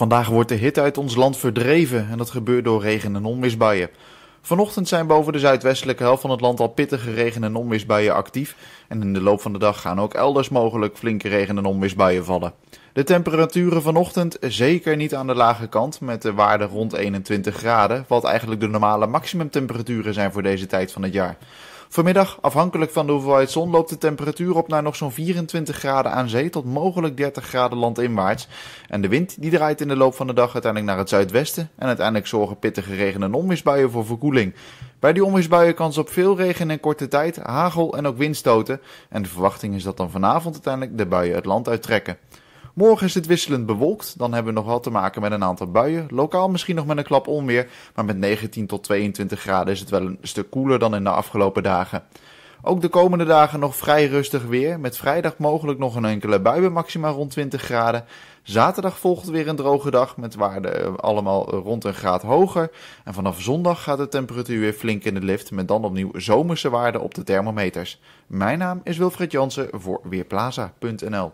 Vandaag wordt de hitte uit ons land verdreven en dat gebeurt door regen- en onweersbuien. Vanochtend zijn boven de zuidwestelijke helft van het land al pittige regen- en onweersbuien actief. En in de loop van de dag gaan ook elders mogelijk flinke regen- en onweersbuien vallen. De temperaturen vanochtend zeker niet aan de lage kant, met de waarde rond 21 graden, wat eigenlijk de normale maximumtemperaturen zijn voor deze tijd van het jaar. Vanmiddag, afhankelijk van de hoeveelheid zon, loopt de temperatuur op naar nog zo'n 24 graden aan zee tot mogelijk 30 graden landinwaarts. En de wind die draait in de loop van de dag uiteindelijk naar het zuidwesten en uiteindelijk zorgen pittige regen- en onweersbuien voor verkoeling. Bij die onweersbuien kans op veel regen in korte tijd, hagel en ook windstoten. En de verwachting is dat dan vanavond uiteindelijk de buien het land uittrekken. Morgen is het wisselend bewolkt. Dan hebben we nog wel te maken met een aantal buien. Lokaal misschien nog met een klap onweer. Maar met 19 tot 22 graden is het wel een stuk koeler dan in de afgelopen dagen. Ook de komende dagen nog vrij rustig weer. Met vrijdag mogelijk nog een enkele bui bij maximaal rond 20 graden. Zaterdag volgt weer een droge dag met waarden eh, allemaal rond een graad hoger. En vanaf zondag gaat de temperatuur weer flink in de lift met dan opnieuw zomerse waarden op de thermometers. Mijn naam is Wilfred Jansen voor Weerplaza.nl